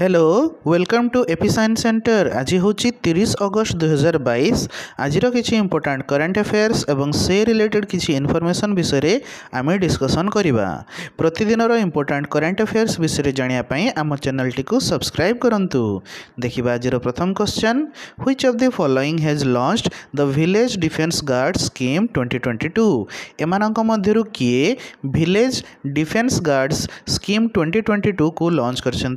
Hello welcome to AP science centre আজি হচ্ছে তিরিশ অগস্ট দুই হাজার বাইশ আজির কিছু ইম্পর্টাট করেন্ট আফেয়ার্স এবং সে রিলেটেড কিছু ইনফরমেসন বিষয়ে আমি ডিসকসন করা প্রতদিনর ইম্পর্টাট করেন্ট আফেয়ার্স বিষয়ে জাঁয়া আম চ্যানেলটি সবসক্রাইব করতু দেখা আজির প্রথম question which of the following has launched the village defence guard scheme twenty twenty two এমানক মধ্যে কি village defence guards scheme twenty twenty two কু লঞ্চ করছেন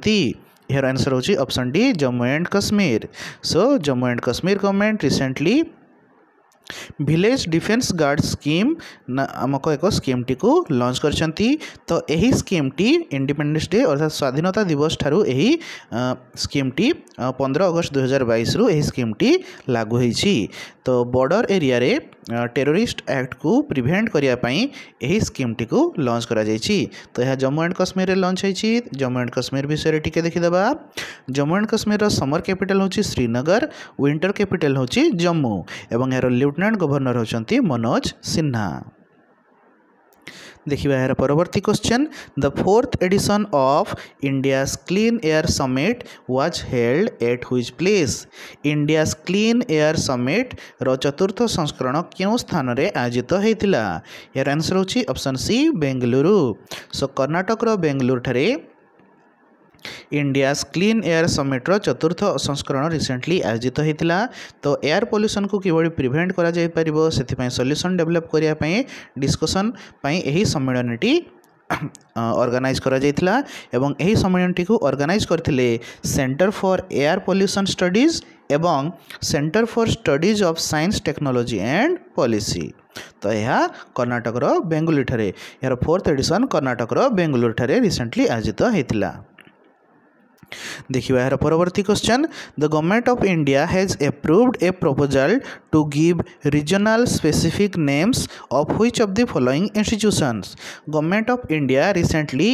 यार आंसर हूँ option D Jammu and Kashmir so Jammu and Kashmir government recently village defence guard scheme आमक एक scheme T को लंच कर तो यही स्कीम टी इंडिपेडे डे अर्थात स्वाधीनता दिवस ठारू स्कीम टी पंद्रह अगस्त दुई हजार बैस रू स्कीम टी लागू तो बॉर्डर एरिया रे ଟେରୋରିଷ୍ଟ ଆକ୍ଟକୁ ପ୍ରିଭେଣ୍ଟ କରିବା ପାଇଁ ଏହି ସ୍କିମ୍ଟିକୁ ଲଞ୍ଚ କରାଯାଇଛି ତ ଏହା ଜମ୍ମୁ ଆଣ୍ଡ କାଶ୍ମୀରରେ ଲଞ୍ଚ ହୋଇଛି ଜମ୍ମୁ ଆଣ୍ଡ କାଶ୍ମୀର ବିଷୟରେ ଟିକେ ଦେଖିଦେବା ଜମ୍ମୁ ଆଣ୍ଡ କାଶ୍ମୀରର ସମର କ୍ୟାପିଟାଲ ହେଉଛି ଶ୍ରୀନଗର ୱିଣ୍ଟର କ୍ୟାପିଟାଲ ହେଉଛି ଜମ୍ମୁ ଏବଂ ଏହାର ଲେଫ୍ଟନାଣ୍ଟ ଗଭର୍ଣ୍ଣର ହେଉଛନ୍ତି ମନୋଜ ସିହ୍ନା ଦେଖିବା ଏହାର ପରବର୍ତ୍ତୀ question the fourth edition of India's clean air summit was held at which place India's clean air ସମିଟ୍ର ଚତୁର୍ଥ ସଂସ୍କରଣ କେଉଁ ସ୍ଥାନରେ ଆୟୋଜିତ ହୋଇଥିଲା ଏହାର ଆନ୍ସର୍ ହେଉଛି ଅପ୍ସନ୍ ସି ବେଙ୍ଗଲୁରୁ ସୋ କର୍ଣ୍ଣାଟକର ବେଙ୍ଗଲୁରୁଠାରେ ଇଣ୍ଡିଆସ୍ କ୍ଲିନ୍ ଏୟାର ସମିଟ୍ର ଚତୁର୍ଥ ସଂସ୍କରଣ ରିସେଣ୍ଟଲି ଆୟୋଜିତ ହୋଇଥିଲା ତ ଏୟାର ପଲ୍ୟୁସନ୍କୁ କିଭଳି ପ୍ରିଭେଣ୍ଟ କରାଯାଇପାରିବ ସେଥିପାଇଁ ସଲ୍ୟୁସନ୍ ଡେଭେଲପ୍ କରିବା ପାଇଁ ଡିସ୍କସନ୍ ପାଇଁ ଏହି ସମ୍ମିଳନୀଟି ଅର୍ଗାନାଇଜ୍ କରାଯାଇଥିଲା ଏବଂ ଏହି ସମ୍ମିଳନୀଟିକୁ ଅର୍ଗାନାଇଜ୍ କରିଥିଲେ centre for air pollution studies ଏବଂ centre for studies of science technology and policy ତ ଏହା କର୍ଣ୍ଣାଟକର ବେଙ୍ଗୁଲୁରୁଠାରେ ଏହାର ଫୋର୍ଥ ଏଡ଼ିସନ୍ କର୍ଣ୍ଣାଟକର ବେଙ୍ଗୁଲୁରୁଠାରେ ରିସେଣ୍ଟଲି ଆୟୋଜିତ ହୋଇଥିଲା देखिए यार परवर्ती question the government of India has approved a proposal to give regional specific names of which of the following institutions government of India recently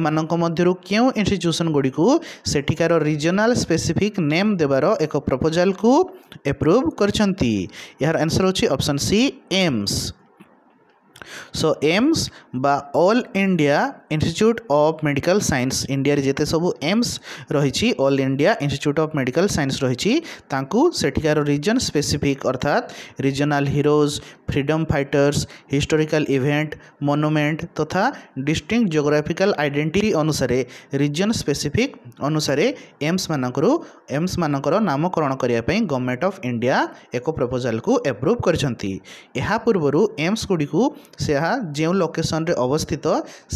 एमानक क्यों କେଉଁ ଇନଷ୍ଟିଚ୍ୟୁସନ୍ ଗୁଡ଼ିକୁ ସେଠିକାର ରିଜନାଲ୍ ସ୍ପେସିଫିକ୍ ନେମ୍ एक प्रपोजाल ପ୍ରପୋଜାଲକୁ ଆପ୍ରୁଭ୍ କରିଛନ୍ତି आंसर ଆନ୍ସର୍ ହେଉଛି option C so AIIMS বা all India institute of medical science ইন্ডিয়ার যেতে সবু এমস রয়েছে all India institute of medical science রয়েছে তাঁকু সেঠিকার রিজন স্পেসিফিক অর্থাৎ regional heroes freedom fighters historical event monument তথা ডিস্টিংক্ট জিওগ্রাফিকাল আইডেন্টি অনুসারে রিজন স্পেসিফিক অনুসারে এমস ମାନଙ୍କରୁ ଏମ୍ସ ମାନଙ୍କର ନାମକରଣ କରିବା ପାଇଁ ଗଭର୍ଣ୍ଣମେଣ୍ଟ ଅଫ୍ ଇଣ୍ଡିଆ ଏକ ପ୍ରପୋଜାଲକୁ ଆପ୍ରୁଭ୍ କରିଛନ୍ତି ଏହା ପୂର୍ବରୁ ଏମ୍ସ ଗୁଡ଼ିକୁ ଏହା ଯେଉଁ ଲୋକେସନରେ ଅବସ୍ଥିତ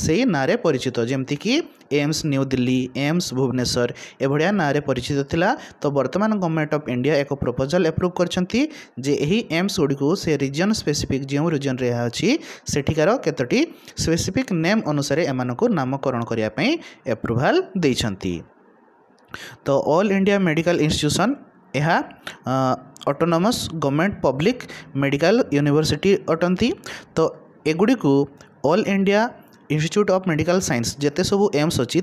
ସେହି ନାଁରେ ପରିଚିତ ଯେମିତିକି AIIMS new Delhi AIIMS Bhubaneswar ଏଭଳିଆ ନାଁରେ ପରିଚିତ ଥିଲା ତ ବର୍ତ୍ତମାନ ଗଭର୍ଣ୍ଣମେଣ୍ଟ ଅଫ୍ ଇଣ୍ଡିଆ ଏକ ପ୍ରପୋଜାଲ୍ ଆପ୍ରୁଭ୍ କରିଛନ୍ତି ଯେ ଏହି ଏମ୍ସ ଗୁଡ଼ିକୁ ସେ ରିଜନ୍ ସ୍ପେସିଫିକ୍ ଯେଉଁ ରିଜନ୍ରେ ଏହା ଅଛି ସେଠିକାର କେତୋଟି ସ୍ପେସିଫିକ୍ ନେମ୍ ଅନୁସାରେ ଏମାନଙ୍କୁ ନାମକରଣ କରିବା ପାଇଁ ଆପ୍ରୁଭାଲ୍ ଦେଇଛନ୍ତି ତ ଅଲ୍ ଇଣ୍ଡିଆ ମେଡ଼ିକାଲ ଇନଷ୍ଟିଟ୍ୟୁସନ୍ ଏହା autonomous government public medical university ଅଟନ୍ତି ତ एगुड़ी को all India institute of medical science जिते सब एम्स अच्छी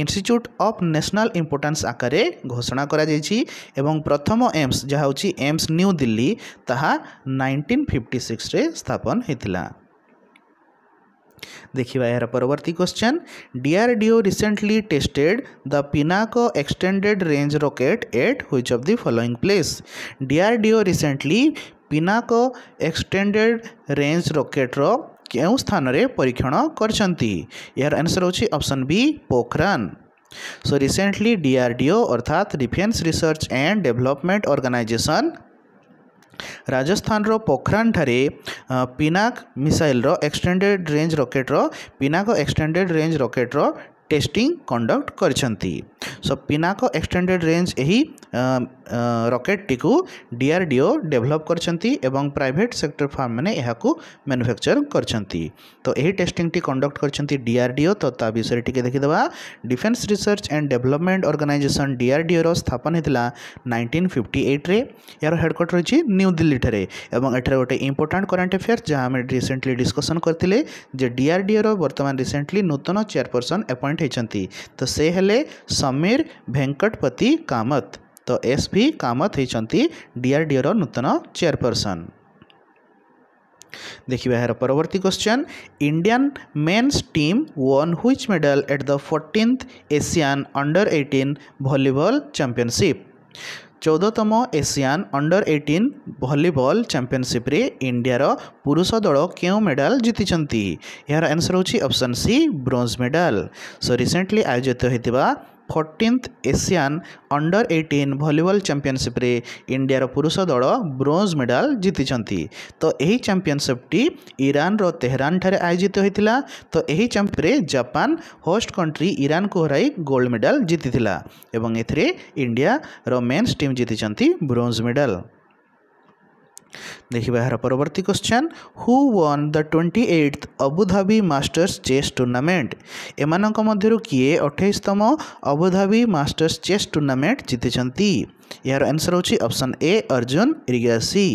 इंस्टीट्यूट ऑफ नेशनल इंपोर्टेंस आकार घोषणा कर प्रथम एम्स जहाँ हूँ एम्स न्यू दिल्ली ताहा 1956 फिफ्टी सिक्स स्थापन होता देखा यार परवर्त question DRDO recently tested the Pinaka extended range rocket at which of the following place DRDO recently Pinaka extended range रकेट्र के स्थान परीक्षण करसर option B Pokhran so recently DRDO अर्थात defence research and development organisation Rajasthan रो पोखरान ठारे पिनाक मिसाइल रो एक्सटेंडेड रेंज रकेट्र पिनाक एक्सटेंडेड रेंज रकेट्र टेस्टिंग कंडक्ट कर సో ପିନାକ ଏକ୍ସଟେଣ୍ଡେଡ଼ ରେଞ୍ଜ ଏହି ରକେଟ୍ଟିକୁ ଡିଆର୍ଡିଓ ଡେଭଲପ୍ କରିଛନ୍ତି ଏବଂ ପ୍ରାଇଭେଟ୍ ସେକ୍ଟର ଫାର୍ମମାନେ ଏହାକୁ ମ୍ୟାନୁଫ୍ୟାକ୍ଚର କରିଛନ୍ତି ତ ଏହି ଟେଷ୍ଟିଂଟି କଣ୍ଡକ୍ଟ କରିଛନ୍ତି ଡିଆର୍ଡିଓ ତ ତା ବିଷୟରେ ଟିକେ ଦେଖିଦେବା defence research and development organisation ଡିଆର୍ଡିଓର ସ୍ଥାପନ ହେଇଥିଲା ନାଇଣ୍ଟିନ୍ ଫିଫ୍ଟି ଏଇଟ୍ରେ ଏହାର ହେଡ଼କ୍ୱାର୍ଟର ରହିଛି ନ୍ୟୁଦିଲ୍ଲୀଠାରେ ଏବଂ ଏଠାରେ ଗୋଟେ ଇମ୍ପୋର୍ଟାଣ୍ଟ କରେଣ୍ଟ ଆଫେୟାର୍ସ ଯାହା ଆମେ ରିସେଣ୍ଟଲି ଡିସ୍କସନ୍ କରିଥିଲେ ଯେ ଡିଆର୍ଡିଓର ବର୍ତ୍ତମାନ ରିସେଣ୍ଟଲି ନୂତନ ଚେୟାରପର୍ସନ୍ ଆପଏଣ୍ଟ ହୋଇଛନ୍ତି ତ ସେ ହେଲେ ସମ समीर भेकटपति कामत तो एस भी कामत होआरडीओर नूतन चेयरपर्सन देखिए यार परवर्त question Indian men's team won which medal at the fourteenth Asian under eighteen volleyball championship चौदहतम एसियान अंडर एटीन भलिबल चंपिशिप्रे इंडिया पुरुष दल के मेडल जीति यार answer option C bronze medal so recently आयोजित होता fourteenth Asian under eighteen volleyball ଚାମ୍ପିଅନସିପ୍ରେ ଇଣ୍ଡିଆର ପୁରୁଷ ଦଳ ବ୍ରୋଞ୍ଜ ମେଡାଲ ଜିତିଛନ୍ତି ତ ଏହି ଚାମ୍ପିଅନସିପ୍ଟି ଇରାନର ତେହେରାନଠାରେ ଆୟୋଜିତ ହୋଇଥିଲା ତ ଏହି ଚାମ୍ପରେ ଜାପାନ ହୋଷ୍ଟ କଣ୍ଟ୍ରି ଇରାନକୁ ହରାଇ ଗୋଲ୍ଡ ମେଡାଲ ଜିତିଥିଲା ଏବଂ ଏଥିରେ ଇଣ୍ଡିଆର ମେନ୍ସ ଟିମ୍ ଜିତିଛନ୍ତି ବ୍ରୋଞ୍ଜ ମେଡାଲ ଦେଖିବା ଏହାର ପରବର୍ତ୍ତୀ question who won the twenty eighth Abu Dhabi masters chess tournament ଏମାନଙ୍କ ମଧ୍ୟରୁ କିଏ ଅଠେଇଶତମ ଅବୁଧାବି ମାଷ୍ଟର୍ସ ଚେସ୍ ଟୁର୍ଣ୍ଣାମେଣ୍ଟ ଜିତିଛନ୍ତି ଏହାର ଆନ୍ସର୍ ହେଉଛି option A Arjun Erigaisi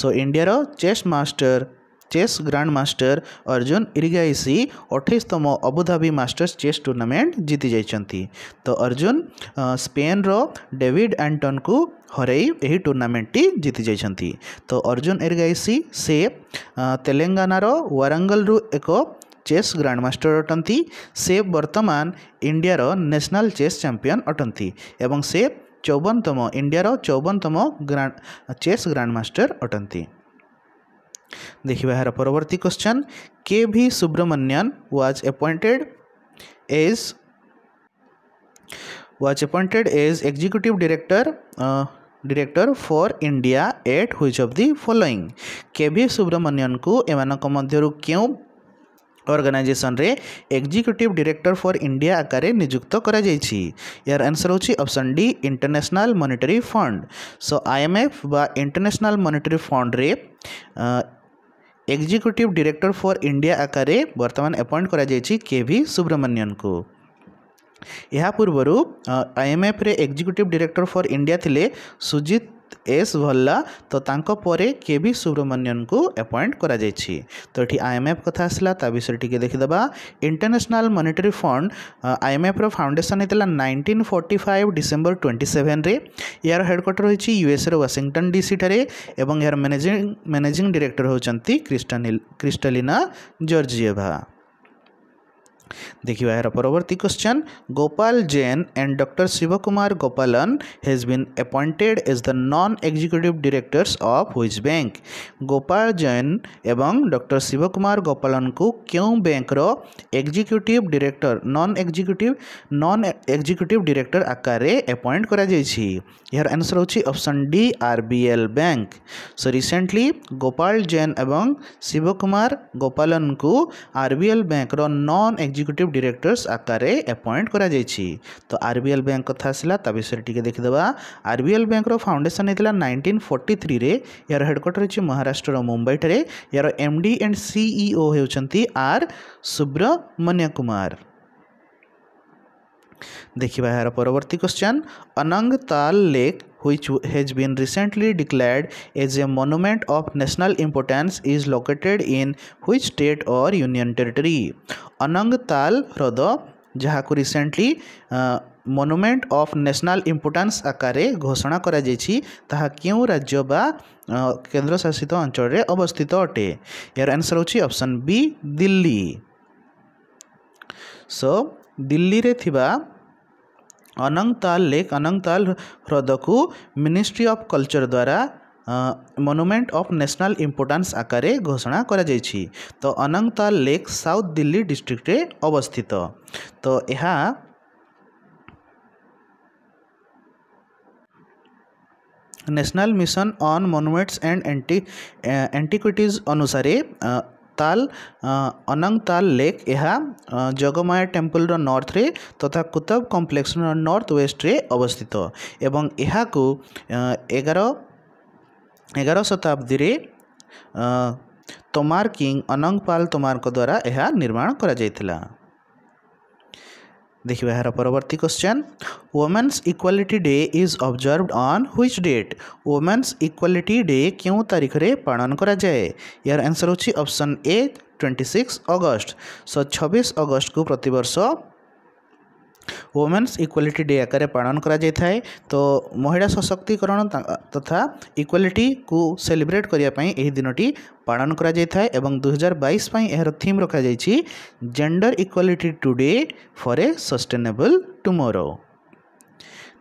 so ଇଣ୍ଡିଆର chess master chess grandmaster master Arjun Erigaisi अठाईसतम अबुधाबी मास्टर्स चेस टूर्णामेंट जीति जाइंट तो अर्जुन स्पेन रो डेविड एंटन को हर यही टूर्णामेंट जीति जाइंट तो अर्जुन इरिगाइसी से तेलेानार वारंगल रु एक चेस ग्रांडमास्टर अटंती से वर्तमान इंडियार नेशनल चेस चैंपियन अटंती एवं से चौवनतम इंडिया इंडियार चौवनतम ग्रांड चेस ग्रांड अटंती देखिए यार परवर्त question K V Subramanian was appointed as was appointed as executive director director for India at which of the following K V Subramanian को एमानक मध्य क्यों organisation executive director for India आकार निजुक्त कर यार आंसर हो option D international monetary fund so IMF बा इंटरनेशनल मॉनेटरी फंड रे एक्जिक्यूटिव डायरेक्टर फॉर इंडिया आकार बर्तमान अपॉइंट करा सुब्रमण्यन को यह पूर्वर आईएमएफ रे एक्जिक्यूटिव डायरेक्टर फॉर इंडिया थिले सुजीत एस भल्ला तो के भी सुब्रमण्यन को अपॉइंट करा कर तो ये आईएमएफ कथ आसला विषय टी देखीदे international monetary fund IMF foundation होता nineteen forty five December twenty seven यार हेडक्वार्टर रही यूएसए वाशिंगटन डीसी ठारे एवं यार मैनेजिंग मैनेजिंग डिरेक्टर होती क्रिस्टालिना जर्जिएभा देखियो ଏହାର ପରବର୍ତ୍ତୀ question Gopal Jain and doctor Shivakumar Gopalan has been appointed as the non executive directors of which bank Gopal Jain ଏବଂ ଡକ୍ଟର ଶିବକୁମାର ଗୋପାଲନଙ୍କୁ କେଉଁ ବ୍ୟାଙ୍କର executive director non executive non executive director ଆକାରରେ ଆପଏଣ୍ଟ କରାଯାଇଛି ଏହାର ଆନ୍ସର ହେଉଛି option D RBL bank so recently Gopal Jain ଏବଂ ଶିବକୁମାର ଗୋପାଲନଙ୍କୁ ଆର୍ବିଏଲ୍ ବ୍ୟାଙ୍କର ନନ୍ ଏକ୍ଜିକ୍ୟୁ ଏକ୍ଜିକ୍ୟୁଟିଭ୍ ଡିରେକ୍ଟର୍ସ ଆକାରରେ ଆପଏଣ୍ଟ କରାଯାଇଛି ତ ଆର୍ବିଏଲ୍ ବ୍ୟାଙ୍କ କଥା ଆସିଲା ତା ବିଷୟରେ ଟିକେ ଦେଖିଦେବା ଆର୍ବିଏଲ୍ ବ୍ୟାଙ୍କର ଫାଉଣ୍ଡେସନ୍ ହେଇଥିଲା ନାଇଣ୍ଟିନ୍ ଫର୍ଟି ଥ୍ରୀରେ ଏହାର ହେଡ଼କ୍ୱାର୍ଟର ହେଉଛି ମହାରାଷ୍ଟ୍ରର ମୁମ୍ବାଇଠାରେ ଏହାର ଏମ୍ ଡି ଆଣ୍ଡ ସିଇଓ ହେଉଛନ୍ତି ଆର୍ ସୁବ୍ରମଣ୍ୟ କୁମାର देखा यार परवर्त question Anangtal lake which has been recently declared as a monument of national importance is located in which state और यूनियन टेरिटरी अनंगताल ह्रद जहाँ को recently monument of national importance आकार घोषणा करा करो राज्य केन्द्रशासित अंचल अवस्थित अटे यार आंसर हूँ option B Delhi so so, Delhi में अनंगताल लेक अनंगताल ह्रद को मिनिस्ट्री ऑफ कल्चर द्वारा ମନୁମେଣ୍ଟ ଅଫ୍ ନ୍ୟାସନାଲ୍ ଇମ୍ପୋର୍ଟାନ୍ସ ଆକାରରେ ଘୋଷଣା କରାଯାଇଛି ତ ଅନନ୍ତତାଲ ଲେକ୍ ସାଉଥ୍ ଦିଲ୍ଲୀ ଡିଷ୍ଟ୍ରିକ୍ଟରେ ଅବସ୍ଥିତ ତ ଏହା national mission on monuments and ଏଣ୍ଟି ଆଣ୍ଟିକ୍ୱିଟିଜ୍ ଅନୁସାରେ ତାଲ୍ ଅନଙ୍ଗ ତାଲ୍ ଲେକ୍ ଏହା ଜଗମାୟା ଟେମ୍ପଲ୍ର ନର୍ଥରେ ତଥା କୁତବ କମ୍ପ୍ଲେକ୍ସର ନର୍ଥ ୱେଷ୍ଟରେ ଅବସ୍ଥିତ ଏବଂ ଏହାକୁ ଏଗାର ଏଗାର ଶତାବ୍ଦୀରେ ତୋମାର କିଙ୍ଗ ଅନଙ୍ଗ ପାଲ ତୋମାରଙ୍କ ଦ୍ୱାରା ଏହା ନିର୍ମାଣ କରାଯାଇଥିଲା देखिए यार परवर्त question women's equality day is observed on which date women's equality day क्यों तारीख रे पालन कराए यार answer option option A 26 August so छब्बीस अगस्ट को प्रत वर्ष ওমেন্স ଇକ୍ୱାଲିଟି ଡେ ଆକାରରେ ପାଳନ କରାଯାଇଥାଏ ତ ମହିଳା ସଶକ୍ତିକରଣ ତଥା ଇକ୍ୱାଲିଟିକୁ ସେଲିବ୍ରେଟ୍ କରିବା ପାଇଁ ଏହି ଦିନଟି ପାଳନ କରାଯାଇଥାଏ ଏବଂ ଦୁଇହଜାର ବାଇଶ ପାଇଁ ଏହାର ଥିମ୍ ରଖାଯାଇଛି gender equality today for a sustainable tomorrow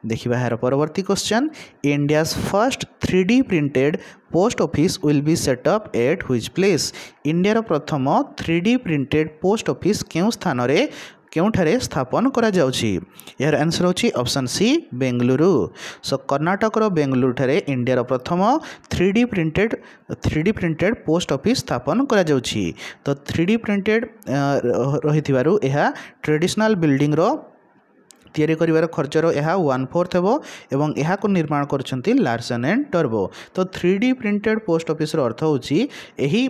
ଦେଖିବା ଏହାର ପରବର୍ତ୍ତୀ question India's first three D printed post office will be set up at which place ଇଣ୍ଡିଆର ପ୍ରଥମ three D printed post office କେଉଁ ସ୍ଥାନରେ କେଉଁଠାରେ ସ୍ଥାପନ କରାଯାଉଛି ଏହାର ଆନ୍ସର୍ ହେଉଛି ଅପସନ୍ ସି ବେଙ୍ଗଲୁରୁ ସୋ କର୍ଣ୍ଣାଟକର ବେଙ୍ଗଲୁରୁଠାରେ ଇଣ୍ଡିଆର ପ୍ରଥମ three D printed three D printed post office ସ୍ଥାପନ କରାଯାଉଛି ତ ଥ୍ରୀ ଡି ପ୍ରିଣ୍ଟେଡ୍ ରହିଥିବାରୁ ଏହା ଟ୍ରେଡିସନାଲ୍ ବିଲ୍ଡିଂର ତିଆରି କରିବାର ଖର୍ଚ୍ଚର ଏହା ୱାନ୍ ଫୋର୍ଥ ହେବ ଏବଂ ଏହାକୁ ନିର୍ମାଣ କରିଛନ୍ତି ଲାର୍ସନ୍ ଆଣ୍ଡ ଟର୍ବୋ ତ ଥ୍ରୀ ଡି ପ୍ରିଣ୍ଟେଡ୍ ପୋଷ୍ଟ ଅଫିସ୍ର ଅର୍ଥ ହେଉଛି ଏହି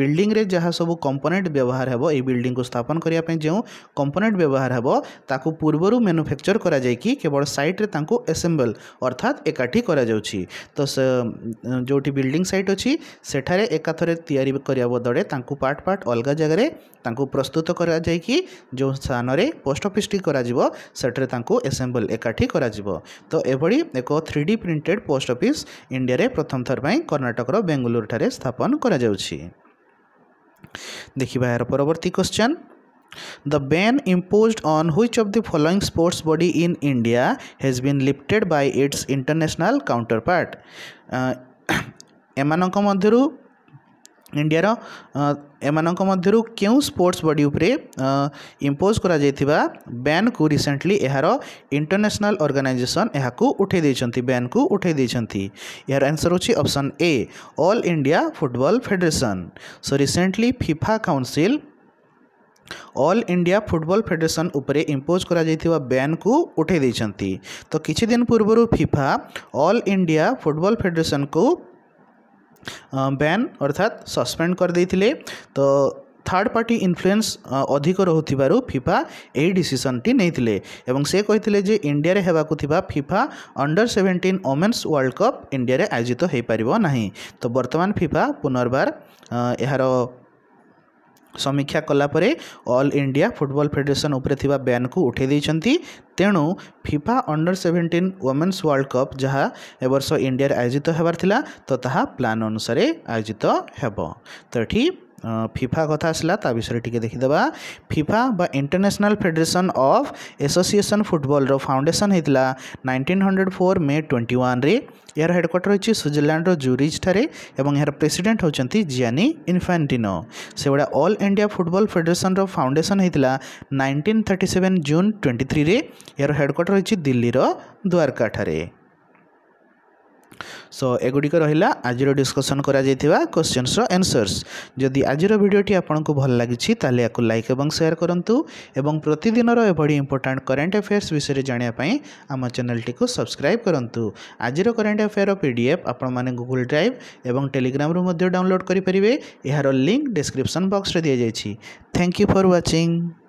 ବିଲ୍ଡିଂରେ ଯାହା ସବୁ କମ୍ପୋନେଣ୍ଟ ବ୍ୟବହାର ହେବ ଏହି ବିଲ୍ଡିଂକୁ ସ୍ଥାପନ କରିବା ପାଇଁ ଯେଉଁ କମ୍ପୋନେଣ୍ଟ ବ୍ୟବହାର ହେବ ତାକୁ ପୂର୍ବରୁ ମ୍ୟାନୁଫ୍ୟାକ୍ଚର କରାଯାଇକି କେବଳ ସାଇଟ୍ରେ ତାଙ୍କୁ ଆସେମ୍ବଲ୍ ଅର୍ଥାତ୍ ଏକାଠି କରାଯାଉଛି ତ ଯେଉଁଠି ବିଲ୍ଡିଂ ସାଇଟ୍ ଅଛି ସେଠାରେ ଏକାଥରେ ତିଆରି କରିବା ବଦଳରେ ତାଙ୍କୁ ପାର୍ଟ ପାର୍ଟ ଅଲଗା ଜାଗାରେ ତାଙ୍କୁ ପ୍ରସ୍ତୁତ କରାଯାଇକି ଯେଉଁ ସ୍ଥାନରେ ପୋଷ୍ଟ ଅଫିସ୍ଟି କରାଯିବ ସେଠାରେ ତାଙ୍କୁ ଏସେମ୍ବଲ୍ ଏକାଠି କରାଯିବ ତ ଏଭଳି ଏକ three D printed post office ଇଣ୍ଡିଆରେ ପ୍ରଥମ ଥର ପାଇଁ କର୍ଣ୍ଣାଟକର ବେଙ୍ଗାଲୁରୁଠାରେ ସ୍ଥାପନ କରାଯାଉଛି ଦେଖିବା ଏହାର ପରବର୍ତ୍ତୀ question The ban imposed on which of the following sports body in India has been lifted by its international counterpart? এମାନଙ୍କ ମଧ୍ୟରୁ इंडिया एम के स्पोर्ट्स बडी उपरे इम्पोज कर बैन को रिसेंटली यार इंटरनेशनल ऑर्गेनाइजेशन यहाँ उठाई देखते बैन को उठाई देखते यार आंसर होची option A all India football federation so recently FIFA council all India football federation उपरे इम्पोज कर बैन को उठाई देखते तो किद पूर्व FIFA all India football federation को ବ୍ୟାନ୍ ଅର୍ଥାତ୍ ସସ୍ପେଣ୍ଡ କରିଦେଇଥିଲେ ତ ଥାର୍ଡ଼ ପାର୍ଟି ଇନଫ୍ଲୁଏନ୍ସ ଅଧିକ ରହୁଥିବାରୁ ଫିଫା ଏହି ଡିସିସନଟି ନେଇଥିଲେ ଏବଂ ସେ କହିଥିଲେ ଯେ ଇଣ୍ଡିଆରେ ହେବାକୁ ଥିବା FIFA under seventeen women's world cup ଇଣ୍ଡିଆରେ ଆୟୋଜିତ ହୋଇପାରିବ ନାହିଁ ତ ବର୍ତ୍ତମାନ ଫିଫା ପୁନର୍ବାର ଏହାର ସମୀକ୍ଷା କଲାପରେ ଅଲ୍ ଇଣ୍ଡିଆ ଫୁଟବଲ୍ ଫେଡେରେସନ୍ ଉପରେ ଥିବା ବ୍ୟାନ୍କୁ ଉଠାଇ ଦେଇଛନ୍ତି ତେଣୁ FIFA under seventeen women's world cup ଯାହା ଏବର୍ଷ ଇଣ୍ଡିଆରେ ଆୟୋଜିତ ହେବାର ଥିଲା ତ ତାହା ପ୍ଲାନ୍ ଅନୁସାରେ ଆୟୋଜିତ ହେବ ତ ଏଠି ফিফা কথা আসলা তা বিষয়ে টিকি দেখিদেবা ফিফা বা ইন্টারন্যাশনাল ফেডারেশন অফ এসোসিয়েসন ফুটবলর ফাউন্ডেসন হয়েছিল nineteen hundred four May twenty ওয়ানরে এর হেডকোয়ার্টার রয়েছে সুইজরল্যান্ডর জুরিজ ঠারে এবং এর প্রেসিডেন্ট হচ্ছেন জিয়ানি ইনফান্টিনো সেগুলা অল ইন্ডিয়া ফুটবল ফেডারেশনর ফাউন্ডেসন হয়েছিল nineteen thirty seven June twenty থ্রিরে এর হেডকোয়ার্টার রয়েছে দিল্লির দ্বারকা ঠারে ସୋ ଏଗୁଡ଼ିକ ରହିଲା ଆଜିର ଡିସ୍କସନ୍ କରାଯାଇଥିବା କୋଶ୍ଚିନ୍ସର ଆନ୍ସର୍ସ ଯଦି ଆଜିର ଭିଡ଼ିଓଟି ଆପଣଙ୍କୁ ଭଲ ଲାଗିଛି ତାହେଲେ ୟାକୁ ଲାଇକ୍ ଏବଂ ସେୟାର କରନ୍ତୁ ଏବଂ ପ୍ରତିଦିନର ଏଭଳି ଇମ୍ପୋର୍ଟାଣ୍ଟ କରେଣ୍ଟ ଆଫେୟାର୍ସ ବିଷୟରେ ଜାଣିବା ପାଇଁ ଆମ ଚ୍ୟାନେଲଟିକୁ ସବସ୍କ୍ରାଇବ୍ କରନ୍ତୁ ଆଜିର କରେଣ୍ଟ ଆଫେୟାର୍ର ପି ଡି ଏଫ୍ ଆପଣମାନେ ଗୁଗୁଲ୍ ଡ୍ରାଇଭ୍ ଏବଂ ଟେଲିଗ୍ରାମରୁ ମଧ୍ୟ ଡାଉନଲୋଡ଼୍ କରିପାରିବେ ଏହାର ଲିଙ୍କ୍ ଡିସ୍କ୍ରିପ୍ସନ୍ ବକ୍ସରେ ଦିଆଯାଇଛି ଥ୍ୟାଙ୍କ ୟୁ ଫର୍ ୱାଚିଂ